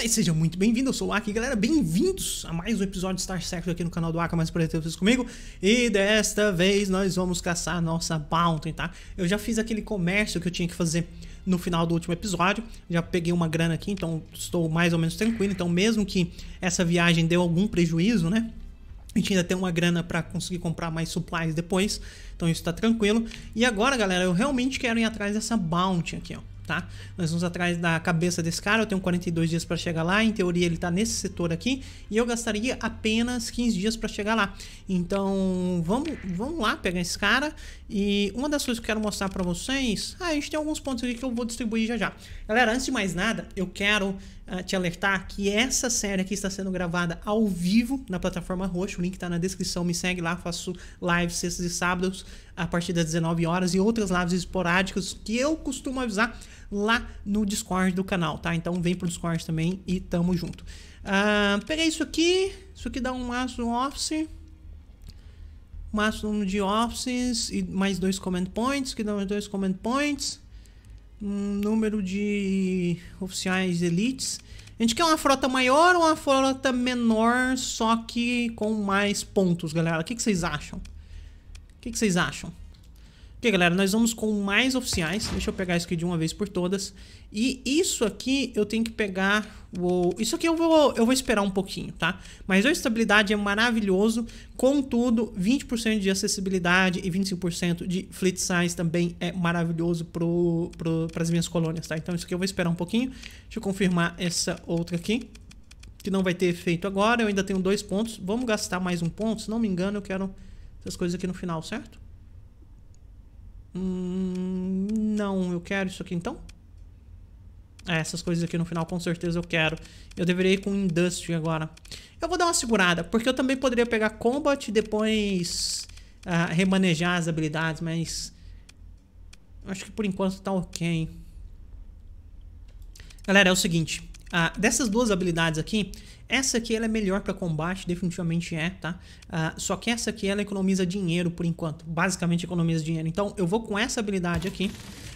Olá e seja muito bem-vindo, eu sou o Aki, galera, bem-vindos a mais um episódio de Star Sector aqui no canal do Aka, mais prazer ter vocês comigo E desta vez nós vamos caçar a nossa Bounty, tá? Eu já fiz aquele comércio que eu tinha que fazer no final do último episódio Já peguei uma grana aqui, então estou mais ou menos tranquilo Então mesmo que essa viagem deu algum prejuízo, né? A gente ainda tem uma grana para conseguir comprar mais supplies depois, então isso tá tranquilo. E agora, galera, eu realmente quero ir atrás dessa bounty aqui, ó tá? Nós vamos atrás da cabeça desse cara, eu tenho 42 dias para chegar lá, em teoria ele tá nesse setor aqui, e eu gastaria apenas 15 dias para chegar lá. Então, vamos, vamos lá pegar esse cara, e uma das coisas que eu quero mostrar para vocês, ah, a gente tem alguns pontos aqui que eu vou distribuir já já. Galera, antes de mais nada, eu quero ah, te alertar que essa série aqui está sendo gravada ao vivo na plataforma Roxa. O link está na descrição. Me segue lá, faço lives sextas e sábados a partir das 19 horas e outras lives esporádicas que eu costumo avisar lá no Discord do canal, tá? Então vem pro Discord também e tamo junto. Uh, peguei isso aqui. Isso aqui dá um máximo office máximo número de offices e mais dois command points, que dá mais dois command points um número de oficiais elites. A gente quer uma frota maior ou uma frota menor, só que com mais pontos, galera? O que, que vocês acham? O que, que vocês acham? Ok, galera, nós vamos com mais oficiais. Deixa eu pegar isso aqui de uma vez por todas. E isso aqui eu tenho que pegar... Isso aqui eu vou, eu vou esperar um pouquinho, tá? Mas a estabilidade é maravilhoso. Contudo, 20% de acessibilidade e 25% de fleet size também é maravilhoso para as minhas colônias, tá? Então isso aqui eu vou esperar um pouquinho. Deixa eu confirmar essa outra aqui. Que não vai ter efeito agora. Eu ainda tenho dois pontos. Vamos gastar mais um ponto. Se não me engano, eu quero essas coisas aqui no final, certo? Hum, não, eu quero isso aqui então. É, essas coisas aqui no final com certeza eu quero. Eu deveria ir com Industry agora. Eu vou dar uma segurada, porque eu também poderia pegar Combat e depois uh, remanejar as habilidades, mas... Acho que por enquanto tá ok. Galera, é o seguinte. Uh, dessas duas habilidades aqui, essa aqui ela é melhor para combate, definitivamente é, tá? Uh, só que essa aqui ela economiza dinheiro por enquanto, basicamente economiza dinheiro. Então eu vou com essa habilidade aqui.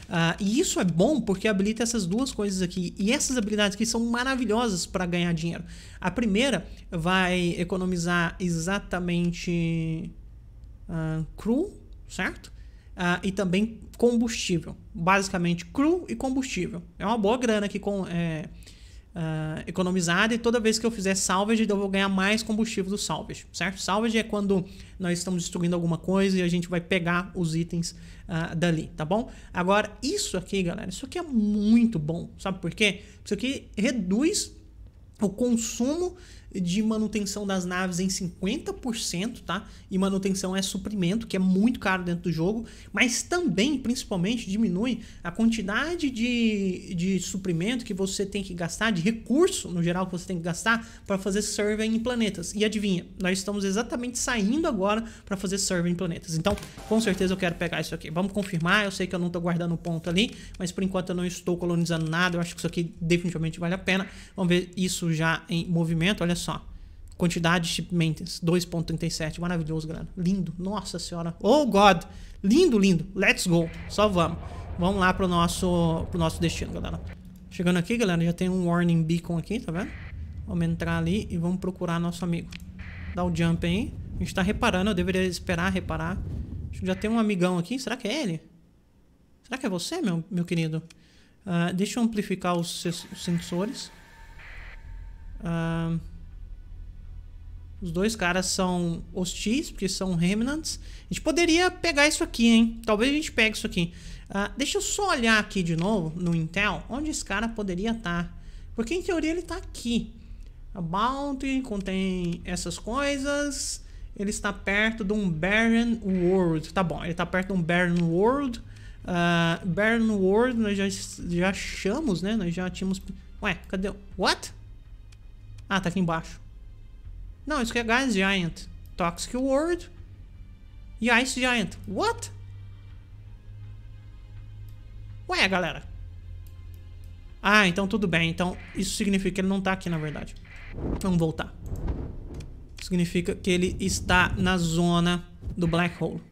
Uh, e isso é bom porque habilita essas duas coisas aqui. E essas habilidades aqui são maravilhosas para ganhar dinheiro. A primeira vai economizar exatamente uh, certo? Uh, e também combustível. Basicamente, cru e combustível. É uma boa grana aqui com. É, Uh, economizada e toda vez que eu fizer salvage eu vou ganhar mais combustível do salvage, certo? Salvage é quando nós estamos destruindo alguma coisa e a gente vai pegar os itens uh, dali, tá bom? Agora, isso aqui, galera, isso aqui é muito bom, sabe por quê? Isso aqui reduz o consumo de manutenção das naves em 50%, tá? E manutenção é suprimento, que é muito caro dentro do jogo, mas também, principalmente, diminui a quantidade de, de suprimento que você tem que gastar, de recurso, no geral, que você tem que gastar para fazer survey em planetas. E adivinha, nós estamos exatamente saindo agora para fazer survey em planetas. Então, com certeza eu quero pegar isso aqui. Vamos confirmar, eu sei que eu não estou guardando ponto ali, mas por enquanto eu não estou colonizando nada, eu acho que isso aqui definitivamente vale a pena. Vamos ver isso já em movimento, olha só só. Quantidade de chip maintenance, 2.37, maravilhoso, galera. Lindo, nossa senhora. Oh, God. Lindo, lindo. Let's go. Só vamos. Vamos lá pro nosso, pro nosso destino, galera. Chegando aqui, galera, já tem um warning beacon aqui, tá vendo? Vamos entrar ali e vamos procurar nosso amigo. Dá o jump aí. A gente tá reparando, eu deveria esperar reparar. Já tem um amigão aqui, será que é ele? Será que é você, meu, meu querido? Uh, deixa eu amplificar os, os sensores. Ahn... Uh... Os dois caras são hostis, porque são remnants. A gente poderia pegar isso aqui, hein? Talvez a gente pegue isso aqui. Uh, deixa eu só olhar aqui de novo no Intel, onde esse cara poderia estar. Tá. Porque em teoria ele está aqui. A Bounty contém essas coisas. Ele está perto de um Barren World. Tá bom, ele está perto de um Barren World. Uh, Barren World nós já, já achamos, né? Nós já tínhamos... Ué, cadê? What? Ah, tá aqui embaixo. Não, isso aqui é Gas Giant. Toxic World. E Ice Giant. What? Ué, galera. Ah, então tudo bem. Então isso significa que ele não tá aqui, na verdade. Vamos voltar. Significa que ele está na zona do Black Hole.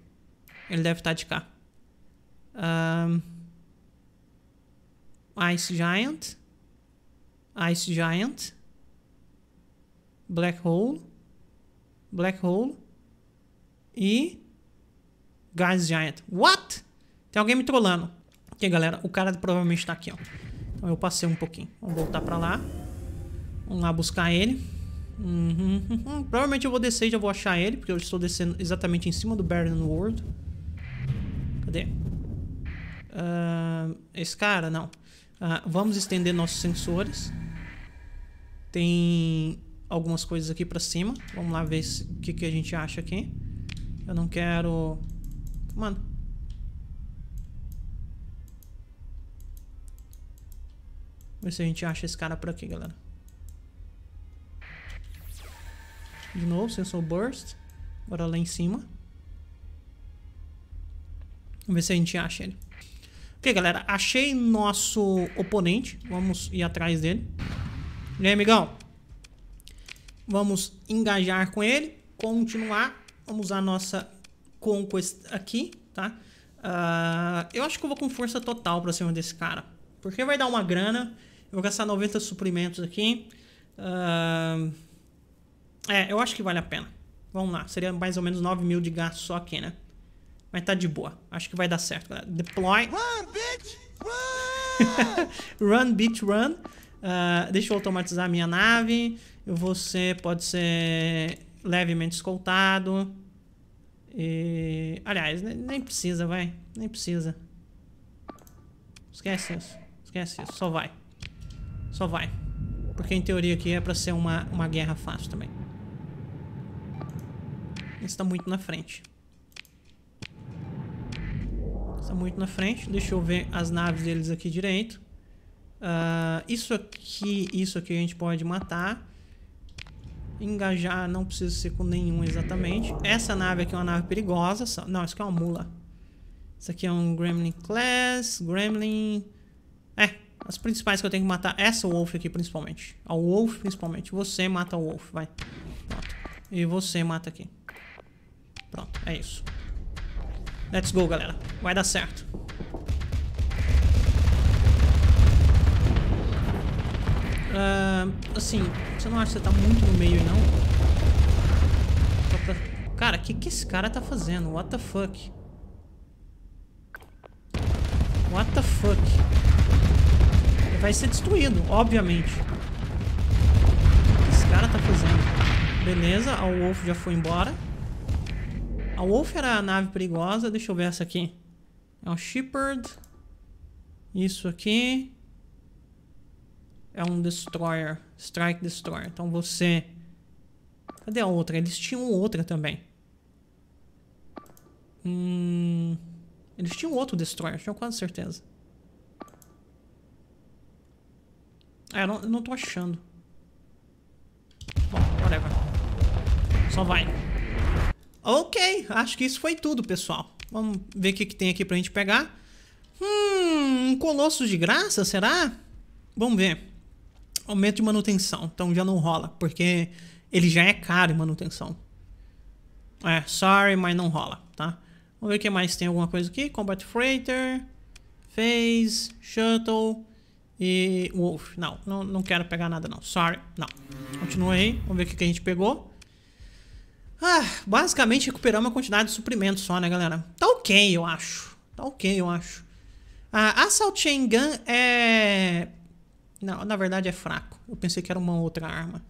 Ele deve estar tá de cá. Um, Ice Giant. Ice Giant black hole, black hole e Gas Giant. What? Tem alguém me trollando. Aqui, galera, o cara provavelmente tá aqui, ó. Então eu passei um pouquinho. Vamos voltar pra lá. Vamos lá buscar ele. Uhum, uhum. uhum. Provavelmente eu vou descer e já vou achar ele, porque eu estou descendo exatamente em cima do Baron World. Cadê? Uh, esse cara, não. Uh, vamos estender nossos sensores. Tem algumas coisas aqui pra cima. Vamos lá ver o que, que a gente acha aqui. Eu não quero... Mano. Vamos Ver se a gente acha esse cara por aqui, galera. De novo, sensor burst. Agora lá em cima. Vamos ver se a gente acha ele. Ok, galera. Achei nosso oponente. Vamos ir atrás dele. E aí, amigão? Vamos engajar com ele, continuar. Vamos usar a nossa Conquest aqui, tá? Uh, eu acho que eu vou com força total pra cima desse cara. Porque vai dar uma grana. Eu vou gastar 90 suprimentos aqui. Uh, é, eu acho que vale a pena. Vamos lá. Seria mais ou menos 9 mil de gasto só aqui, né? Mas tá de boa. Acho que vai dar certo, galera. Deploy. Run, bitch! Run! run, bitch, run. Uh, deixa eu automatizar a minha nave. Você pode ser levemente escoltado. E, aliás, nem precisa, vai. Nem precisa. Esquece isso. Esquece isso. Só vai. Só vai. Porque em teoria aqui é pra ser uma, uma guerra fácil também. Está muito na frente. Está muito na frente. Deixa eu ver as naves deles aqui direito. Uh, isso aqui, isso aqui a gente pode matar engajar não precisa ser com nenhum exatamente. Essa nave aqui é uma nave perigosa. Não, isso aqui é uma mula. Isso aqui é um Gremlin Class, Gremlin... É, as principais que eu tenho que matar. Essa Wolf aqui, principalmente. A Wolf, principalmente. Você mata a Wolf, vai. Pronto. E você mata aqui. Pronto, é isso. Let's go, galera. Vai dar certo. Uh, assim, você não acha que você tá muito no meio aí, não? Cara, o que, que esse cara tá fazendo? What the fuck? What the fuck? Ele vai ser destruído, obviamente. O que esse cara tá fazendo? Beleza, a Wolf já foi embora. A Wolf era a nave perigosa. Deixa eu ver essa aqui. É um Shepherd. Isso aqui é um Destroyer, Strike Destroyer. Então você... Cadê a outra? Eles tinham outra também. Hum... Eles tinham outro Destroyer, tinha quase certeza. É, não, não tô achando. Bom, whatever. Só vai. Ok, acho que isso foi tudo, pessoal. Vamos ver o que, que tem aqui pra gente pegar. Hum, um colosso de graça, será? Vamos ver aumento de manutenção. Então já não rola, porque ele já é caro em manutenção. É, sorry, mas não rola, tá? Vamos ver o que mais tem alguma coisa aqui. Combat Freighter, Phase, Shuttle e Wolf. Não, não, não quero pegar nada não. Sorry, não. Continua aí, vamos ver o que, que a gente pegou. Ah, basicamente recuperamos uma quantidade de suprimentos só, né, galera? Tá ok, eu acho. Tá ok, eu acho. A ah, Assault Chain Gun é não, na verdade é fraco. Eu pensei que era uma outra arma.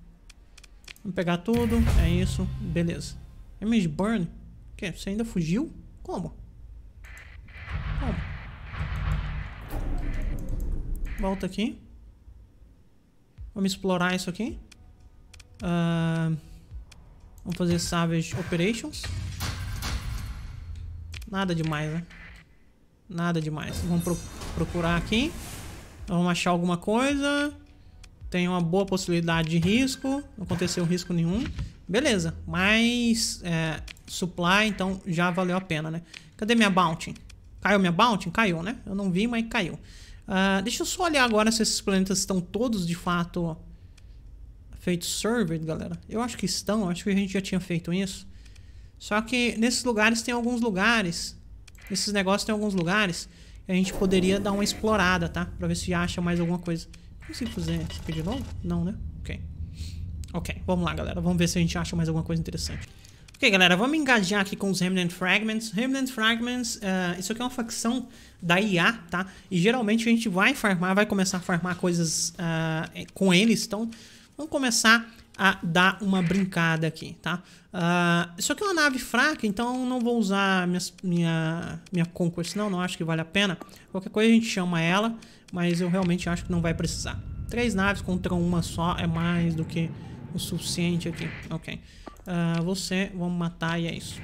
Vamos pegar tudo. É isso. Beleza. Image Burn? O quê? Você ainda fugiu? Como? Como? Volta aqui. Vamos explorar isso aqui. Uh, vamos fazer Savage Operations. Nada demais, né? Nada demais. Vamos pro procurar aqui. Então, vamos achar alguma coisa. Tem uma boa possibilidade de risco. Não aconteceu risco nenhum. Beleza, mas é, supply, então já valeu a pena, né? Cadê minha bounty? Caiu minha bounty? Caiu, né? Eu não vi, mas caiu. Uh, deixa eu só olhar agora se esses planetas estão todos de fato feitos surveyed, galera. Eu acho que estão, acho que a gente já tinha feito isso. Só que nesses lugares tem alguns lugares. Esses negócios tem alguns lugares a gente poderia dar uma explorada, tá? Pra ver se acha mais alguma coisa. Consigo fazer isso aqui de novo? Não, né? Ok. Ok, vamos lá, galera. Vamos ver se a gente acha mais alguma coisa interessante. Ok, galera, vamos engajar aqui com os Remnant Fragments. Remnant Fragments, uh, isso aqui é uma facção da IA, tá? E geralmente a gente vai farmar, vai começar a farmar coisas uh, com eles. Então, vamos começar a dar uma brincada aqui, tá? Uh, ah, isso aqui é uma nave fraca, então não vou usar minha, minha Conquest não, não acho que vale a pena. Qualquer coisa a gente chama ela, mas eu realmente acho que não vai precisar. Três naves contra uma só é mais do que o suficiente aqui, ok. Uh, você, vamos matar e é isso.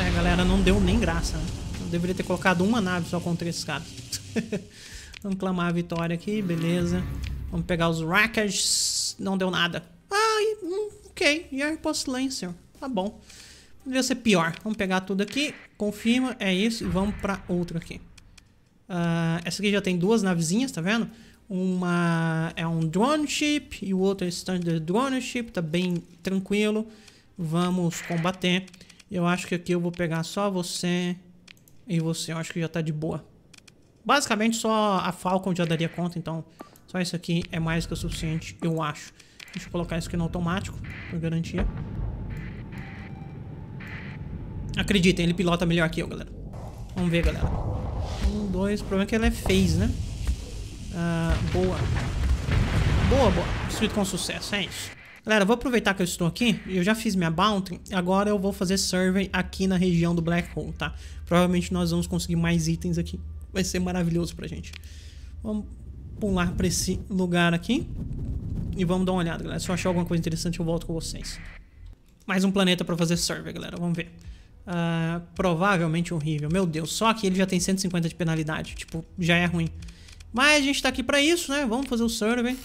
É, galera, não deu nem graça, né? Eu deveria ter colocado uma nave só contra esses caras. vamos clamar a vitória aqui, Beleza. Vamos pegar os Wreckage. Não deu nada. Ah, hum, ok. E Air Post Lancer. Tá bom. Devia ser pior. Vamos pegar tudo aqui. Confirma. É isso. E vamos pra outra aqui. Uh, essa aqui já tem duas navezinhas, tá vendo? Uma é um drone ship e o outro é standard drone ship. Tá bem tranquilo. Vamos combater. Eu acho que aqui eu vou pegar só você e você. Eu acho que já tá de boa. Basicamente só a Falcon já daria conta, então só então, isso aqui é mais que o suficiente, eu acho. Deixa eu colocar isso aqui no automático, por garantia. Acreditem, ele pilota melhor que eu, galera. Vamos ver, galera. Um, dois. O problema é que ela é phase, né? Ah, boa. Boa, boa. Destruído com sucesso, é isso. Galera, vou aproveitar que eu estou aqui. Eu já fiz minha bounty. Agora eu vou fazer survey aqui na região do Black Hole, tá? Provavelmente nós vamos conseguir mais itens aqui. Vai ser maravilhoso pra gente. Vamos pular para esse lugar aqui. E vamos dar uma olhada, galera. Se eu achar alguma coisa interessante, eu volto com vocês. Mais um planeta para fazer survey, galera. Vamos ver. Uh, provavelmente horrível. Meu Deus, só que ele já tem 150 de penalidade. Tipo, já é ruim. Mas a gente tá aqui pra isso, né? Vamos fazer o survey.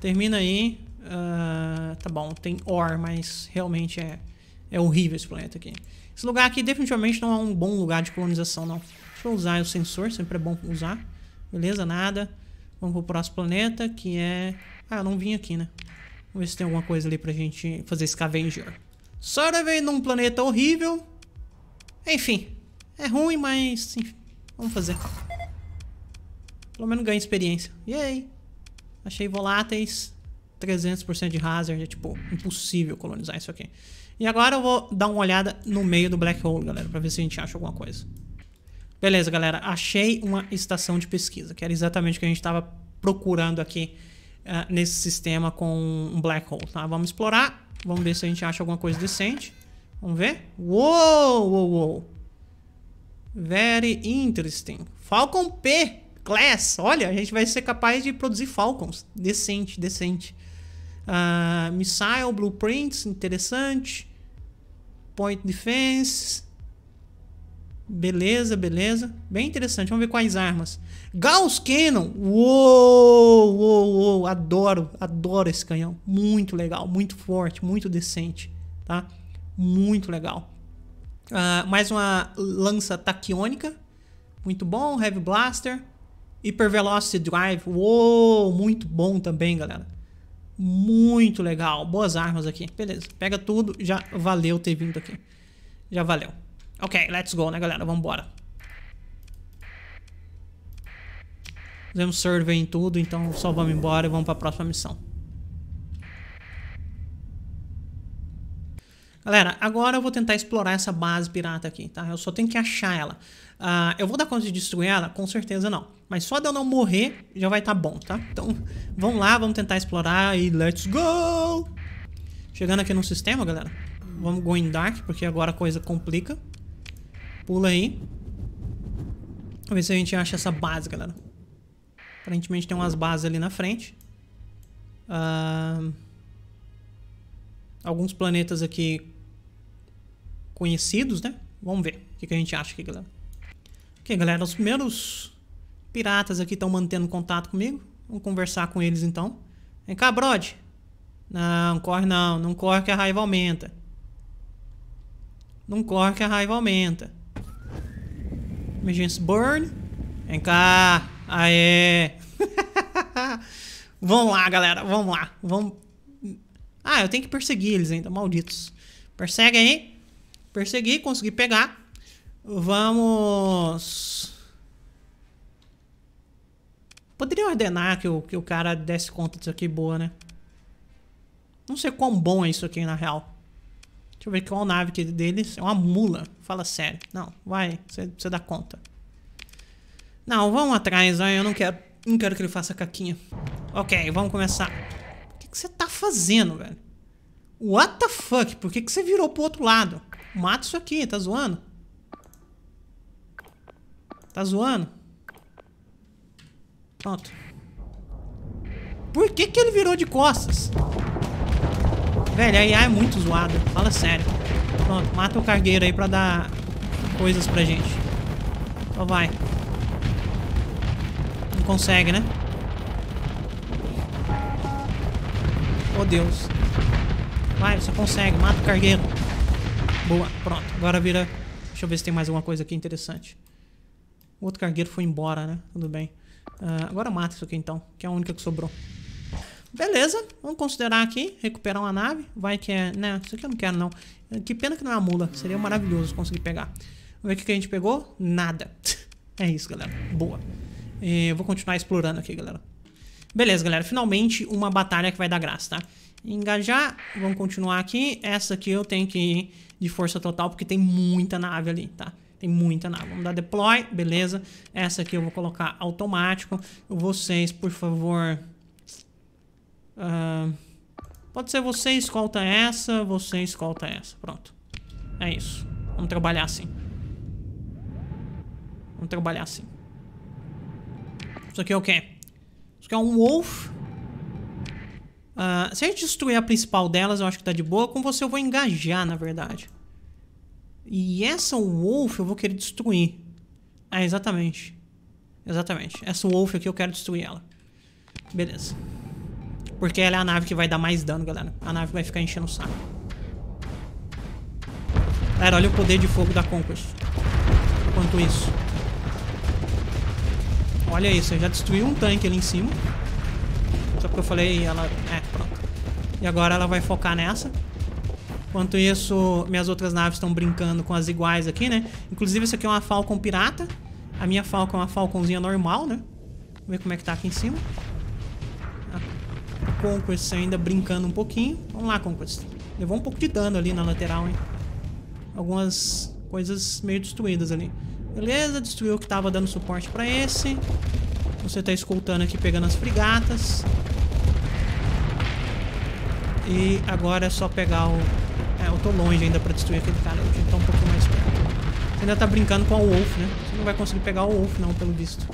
Termina aí. Uh, tá bom, tem ore mas realmente é, é horrível esse planeta aqui. Esse lugar aqui definitivamente não é um bom lugar de colonização, não. Deixa eu usar o sensor, sempre é bom usar. Beleza, nada. Vamos pro próximo planeta, que é... Ah, eu não vim aqui, né? Vamos ver se tem alguma coisa ali pra gente fazer scavenger. Sora veio num planeta horrível. Enfim, é ruim, mas enfim, vamos fazer. Pelo menos ganha experiência. e aí Achei voláteis. 300% de hazard, é tipo, impossível colonizar isso aqui. E agora eu vou dar uma olhada no meio do Black Hole, galera, pra ver se a gente acha alguma coisa. Beleza, galera. Achei uma estação de pesquisa, que era exatamente o que a gente estava procurando aqui uh, nesse sistema com um black hole. Tá? Vamos explorar. Vamos ver se a gente acha alguma coisa decente. Vamos ver? Uou, uou, uou. Very interesting. Falcon P Class. Olha, a gente vai ser capaz de produzir Falcons. Decente, decente. Uh, missile, blueprints, interessante. Point defense. Beleza, beleza. Bem interessante. Vamos ver quais armas. Gauss Cannon. Uou, uou, uou. Adoro, adoro esse canhão. Muito legal, muito forte, muito decente. Tá? Muito legal. Uh, mais uma lança taquiônica. Muito bom. Heavy Blaster. Hyper Velocity Drive. Uou, muito bom também, galera. Muito legal. Boas armas aqui. Beleza. Pega tudo. Já valeu ter vindo aqui. Já valeu. Ok, let's go, né, galera? Vambora. Fizemos survey em tudo, então só vamos embora e vamos pra próxima missão. Galera, agora eu vou tentar explorar essa base pirata aqui, tá? Eu só tenho que achar ela. Uh, eu vou dar conta de destruir ela? Com certeza não. Mas só de eu não morrer, já vai estar tá bom, tá? Então, vamos lá, vamos tentar explorar e let's go! Chegando aqui no sistema, galera. Vamos go in dark, porque agora a coisa complica. Pula aí. Vamos ver se a gente acha essa base, galera. Aparentemente tem umas bases ali na frente. Uh... Alguns planetas aqui conhecidos, né? Vamos ver o que, que a gente acha aqui, galera. Ok, galera, os primeiros piratas aqui estão mantendo contato comigo. Vamos conversar com eles, então. Vem cá, Brod. Não, corre não. Não corre que a raiva aumenta. Não corre que a raiva aumenta. Emergência Burn. Vem cá. Aê. vamos lá, galera. Vamos lá. Vamos. Ah, eu tenho que perseguir eles ainda, malditos. Persegue aí. Persegui, consegui pegar. Vamos. Poderia ordenar que o, que o cara desse conta disso aqui boa, né? Não sei quão bom é isso aqui na real. Deixa eu ver qual nave que é deles. É uma mula. Fala sério. Não, vai. Você dá conta. Não, vão atrás. eu não quero, não quero que ele faça caquinha. Ok, vamos começar. O que você tá fazendo, velho? What the fuck? Por que você virou pro outro lado? Mata isso aqui. Tá zoando? Tá zoando? Pronto. Por que que ele virou de costas? Velho, a IA é muito zoada. Fala sério. Pronto, mata o cargueiro aí pra dar coisas pra gente. Só então vai. Não consegue, né? Oh, Deus. Vai, você consegue. Mata o cargueiro. Boa. Pronto. Agora vira... Deixa eu ver se tem mais alguma coisa aqui interessante. O outro cargueiro foi embora, né? Tudo bem. Uh, agora mata isso aqui, então. Que é a única que sobrou. Beleza, vamos considerar aqui, recuperar uma nave. Vai que é, né, isso aqui eu não quero não. Que pena que não é uma mula, seria maravilhoso conseguir pegar. Vamos ver o que a gente pegou. Nada. É isso, galera. Boa. E é, eu vou continuar explorando aqui, galera. Beleza, galera. Finalmente uma batalha que vai dar graça, tá? Engajar. Vamos continuar aqui. Essa aqui eu tenho que ir de força total, porque tem muita nave ali, tá? Tem muita nave. Vamos dar deploy. Beleza. Essa aqui eu vou colocar automático. Vocês, por favor... Uh, pode ser você escolta essa, você escolta essa. Pronto. É isso. Vamos trabalhar assim. Vamos trabalhar assim. Isso aqui é o quê? Isso aqui é um Wolf. Uh, se a gente destruir a principal delas, eu acho que tá de boa. Com você eu vou engajar, na verdade. E essa Wolf eu vou querer destruir. Ah, exatamente. Exatamente. Essa Wolf aqui eu quero destruir ela. Beleza. Porque ela é a nave que vai dar mais dano, galera. A nave vai ficar enchendo o saco. Galera, olha o poder de fogo da Conquest. Quanto isso. Olha isso, eu já destruí um tanque ali em cima. Só porque eu falei ela... É, pronto. E agora ela vai focar nessa. Enquanto isso, minhas outras naves estão brincando com as iguais aqui, né? Inclusive, essa aqui é uma Falcon pirata. A minha Falcon é uma Falconzinha normal, né? Vamos ver como é que tá aqui em cima. Conquest ainda brincando um pouquinho. Vamos lá, Conquest. Levou um pouco de dano ali na lateral, hein? Algumas coisas meio destruídas ali. Beleza, destruiu o que tava dando suporte pra esse. Você tá escoltando aqui, pegando as frigatas. E agora é só pegar o... É, eu tô longe ainda pra destruir aquele cara. Eu tinha que tá um pouco mais perto. Você ainda tá brincando com o Wolf, né? Você não vai conseguir pegar o Wolf, não, pelo visto.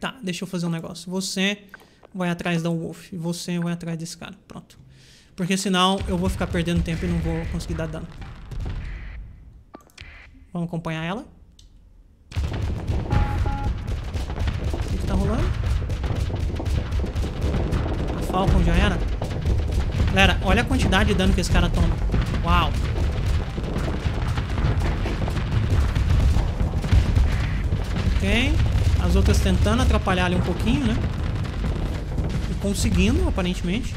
Tá, deixa eu fazer um negócio. Você vai atrás da Wolf. E você vai atrás desse cara. Pronto. Porque senão eu vou ficar perdendo tempo e não vou conseguir dar dano. Vamos acompanhar ela. O que, que tá rolando? A Falcon já era? Galera, olha a quantidade de dano que esse cara toma. Uau! Ok. As outras tentando atrapalhar ali um pouquinho, né? conseguindo, aparentemente.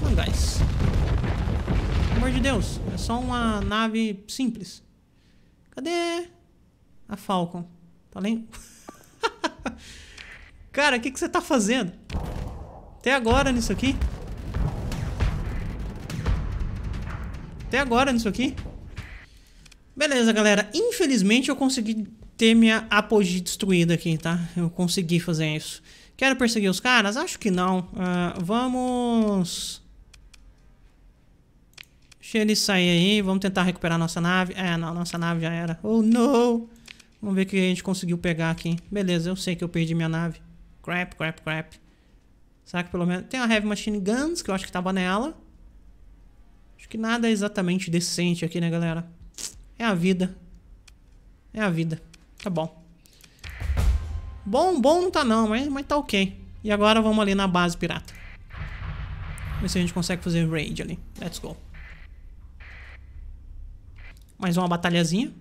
Vamos, guys. Pelo amor de Deus, é só uma nave simples. Cadê a Falcon? Tá além... Cara, o que, que você tá fazendo? Até agora nisso aqui? Até agora nisso aqui? Beleza, galera. Infelizmente eu consegui ter minha apogee destruída aqui, tá? Eu consegui fazer isso. Quero perseguir os caras? Acho que não. Uh, vamos... Deixa eles sair aí. Vamos tentar recuperar nossa nave. É, não. Nossa nave já era. Oh, não! Vamos ver o que a gente conseguiu pegar aqui. Beleza, eu sei que eu perdi minha nave. Crap, crap, crap. Será que pelo menos... Tem a Heavy Machine Guns, que eu acho que tava nela. Acho que nada é exatamente decente aqui, né, galera? É a vida. É a vida. Tá bom. Bom, bom não tá não, mas, mas tá ok. E agora vamos ali na base pirata. Ver se a gente consegue fazer raid ali. Let's go. Mais uma batalhazinha.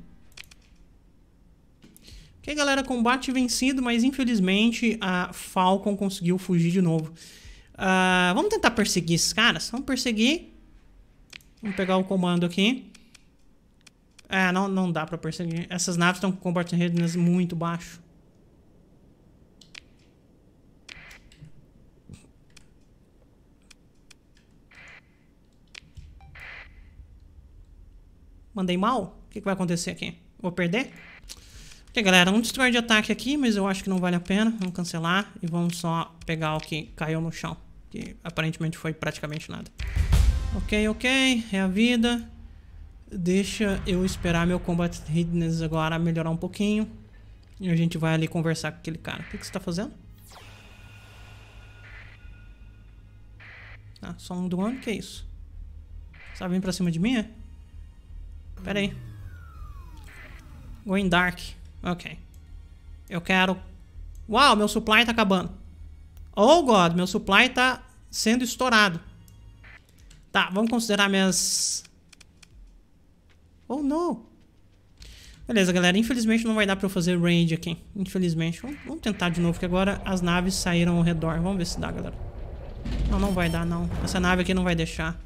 Ok, galera, combate vencido, mas infelizmente a Falcon conseguiu fugir de novo. Uh, vamos tentar perseguir esses caras? Vamos perseguir. Vamos pegar o comando aqui. É, não, não dá pra perseguir. Essas naves estão com redes muito baixo. Mandei mal? O que, que vai acontecer aqui? Vou perder? Ok, galera, é um destroy de ataque aqui, mas eu acho que não vale a pena. Vamos cancelar e vamos só pegar o que caiu no chão. Que aparentemente foi praticamente nada. Ok, ok. É a vida. Deixa eu esperar meu combat readiness agora melhorar um pouquinho. E a gente vai ali conversar com aquele cara. O que, que você tá fazendo? Ah, só um drone Que é isso? Você tá vindo pra cima de mim, é? Pera aí. Going dark. Ok. Eu quero... Uau, meu supply tá acabando. Oh, God. Meu supply tá sendo estourado. Tá, vamos considerar minhas... Oh, não. Beleza, galera. Infelizmente não vai dar pra eu fazer range aqui. Infelizmente. Vamos tentar de novo, que agora as naves saíram ao redor. Vamos ver se dá, galera. Não, não vai dar, não. Essa nave aqui não vai deixar.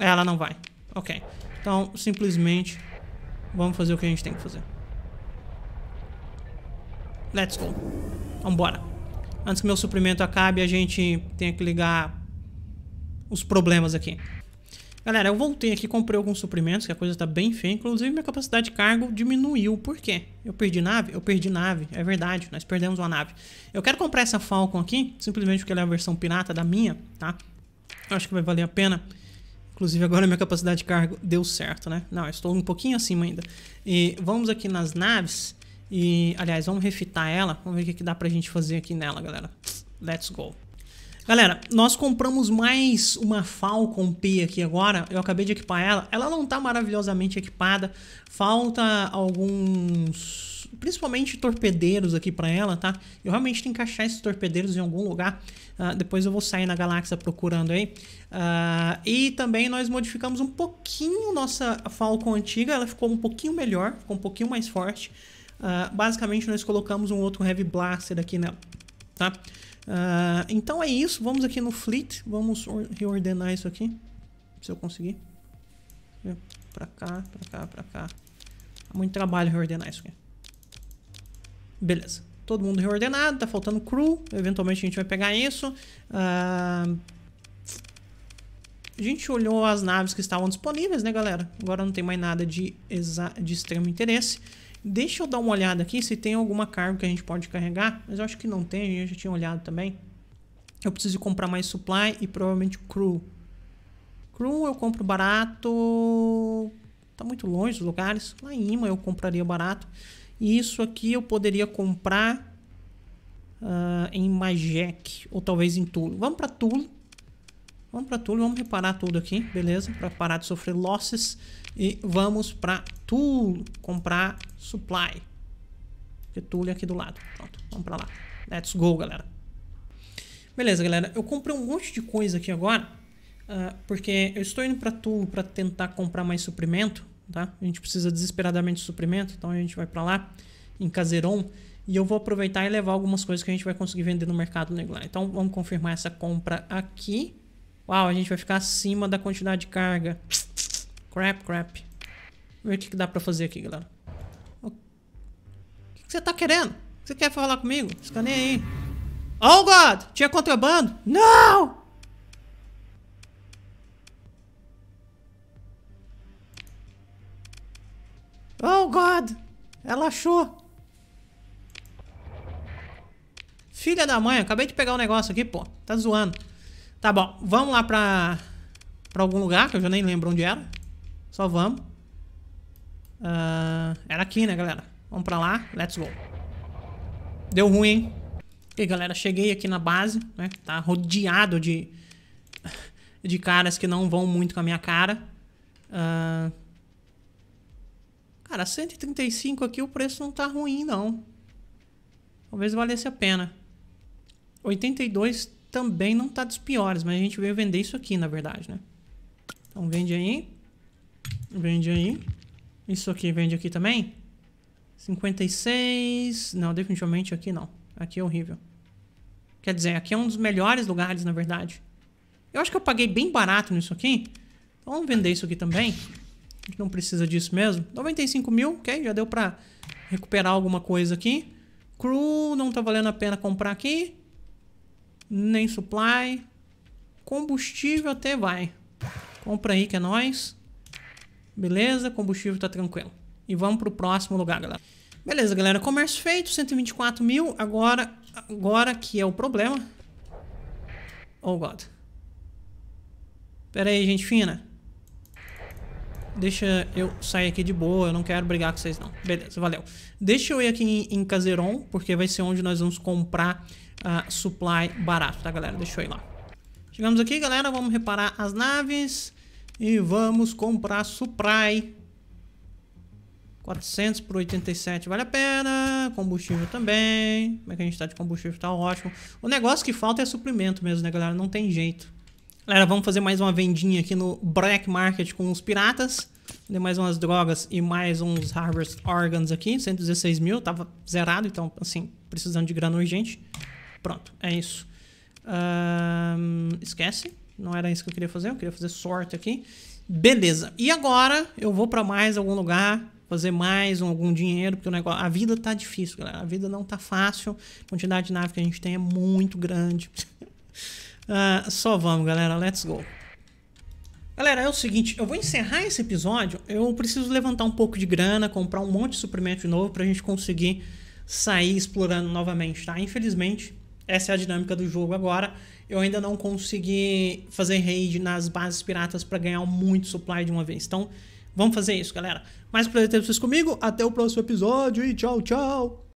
Ela não vai. Ok. Então, simplesmente, vamos fazer o que a gente tem que fazer. Let's go. Vambora. Antes que meu suprimento acabe, a gente tem que ligar os problemas aqui. Galera, eu voltei aqui, comprei alguns suprimentos, que a coisa tá bem feia. Inclusive, minha capacidade de cargo diminuiu. Por quê? Eu perdi nave? Eu perdi nave. É verdade, nós perdemos uma nave. Eu quero comprar essa Falcon aqui, simplesmente porque ela é a versão pirata da minha, tá? Eu acho que vai valer a pena. Inclusive, agora minha capacidade de cargo deu certo, né? Não, estou um pouquinho acima ainda. E vamos aqui nas naves. E, aliás, vamos refitar ela. Vamos ver o que dá pra gente fazer aqui nela, galera. Let's go. Galera, nós compramos mais uma Falcon P aqui agora. Eu acabei de equipar ela. Ela não tá maravilhosamente equipada. Falta alguns principalmente torpedeiros aqui para ela, tá? Eu realmente tenho que encaixar esses torpedeiros em algum lugar. Uh, depois eu vou sair na galáxia procurando aí. Uh, e também nós modificamos um pouquinho nossa Falcon antiga. Ela ficou um pouquinho melhor, ficou um pouquinho mais forte. Uh, basicamente nós colocamos um outro Heavy Blaster aqui nela, tá? então é isso, vamos aqui no Fleet, vamos reordenar isso aqui, se eu conseguir. Pra cá, pra cá, pra cá. Muito trabalho reordenar isso aqui. Beleza. Todo mundo reordenado, tá faltando crew. Eventualmente a gente vai pegar isso. Ah, a gente olhou as naves que estavam disponíveis, né, galera? Agora não tem mais nada de, de extremo interesse. Deixa eu dar uma olhada aqui se tem alguma carga que a gente pode carregar. Mas eu acho que não tem, a gente já tinha olhado também. Eu preciso comprar mais supply e provavelmente crew. Crew eu compro barato. Tá muito longe os lugares. Lá em Ima eu compraria barato. E isso aqui eu poderia comprar uh, em Majek ou talvez em Tulo. Vamos para Tulo. Vamos para Tulo, vamos reparar tudo aqui, beleza? Para parar de sofrer losses. E vamos para Tulo comprar supply. Porque Tulo é aqui do lado. Pronto, vamos para lá. Let's go, galera. Beleza, galera. Eu comprei um monte de coisa aqui agora. Uh, porque eu estou indo para Tulo para tentar comprar mais suprimento tá? A gente precisa desesperadamente de suprimento, então a gente vai para lá em Caseron e eu vou aproveitar e levar algumas coisas que a gente vai conseguir vender no mercado negro lá. Então vamos confirmar essa compra aqui. Uau, a gente vai ficar acima da quantidade de carga. Crap, crap. Vamos ver o que, dá pra fazer aqui, galera. O que, você tá querendo? Você quer falar comigo? Escaneia aí. Oh, God! Tinha contrabando? Não! Oh, God! Ela achou! Filha da mãe, acabei de pegar um negócio aqui, pô. Tá zoando. Tá bom, vamos lá pra, pra algum lugar, que eu já nem lembro onde era. Só vamos. Uh, era aqui, né, galera? Vamos pra lá, let's go. Deu ruim, hein? E galera, cheguei aqui na base, né? Tá rodeado de, de caras que não vão muito com a minha cara. Uh, cara, 135 aqui o preço não tá ruim, não. Talvez valesse a pena. 82 também não tá dos piores, mas a gente veio vender isso aqui, na verdade, né? Então vende aí. Vende aí. Isso aqui vende aqui também. 56... Não, definitivamente aqui não. Aqui é horrível. Quer dizer, aqui é um dos melhores lugares, na verdade. Eu acho que eu paguei bem barato nisso aqui. Então vamos vender isso aqui também. A gente não precisa disso mesmo. 95 mil, ok? Já deu pra recuperar alguma coisa aqui. Crew, não tá valendo a pena comprar aqui. Nem supply. Combustível até vai. Compra aí que é nóis. Beleza, combustível tá tranquilo. E vamos pro próximo lugar, galera. Beleza, galera. Comércio feito, 124 mil. Agora, agora que é o problema. Oh, God. Pera aí, gente fina deixa eu sair aqui de boa, eu não quero brigar com vocês não. Beleza, valeu. Deixa eu ir aqui em, em Caseron, porque vai ser onde nós vamos comprar uh, supply barato, tá galera? Deixa eu ir lá. Chegamos aqui, galera, vamos reparar as naves e vamos comprar supply. 400 por 87 vale a pena, combustível também, como é que a gente tá de combustível, tá ótimo. O negócio que falta é suprimento mesmo, né galera, não tem jeito. Galera, vamos fazer mais uma vendinha aqui no Black Market com os piratas. Vender mais umas drogas e mais uns Harvest Organs aqui. 116 mil, tava zerado, então, assim, precisando de grana urgente. Pronto, é isso. Um, esquece, não era isso que eu queria fazer, eu queria fazer sorte aqui. Beleza, e agora eu vou para mais algum lugar, fazer mais algum dinheiro, porque o negócio, a vida tá difícil, galera. A vida não tá fácil, a quantidade de nave que a gente tem é muito grande. Ah, só vamos, galera. Let's go. Galera, é o seguinte, eu vou encerrar esse episódio. Eu preciso levantar um pouco de grana, comprar um monte de suprimento de novo pra gente conseguir sair explorando novamente, tá? Infelizmente, essa é a dinâmica do jogo agora. Eu ainda não consegui fazer raid nas bases piratas para ganhar muito supply de uma vez. Então, vamos fazer isso, galera. Mais um prazer ter vocês comigo. Até o próximo episódio e tchau, tchau!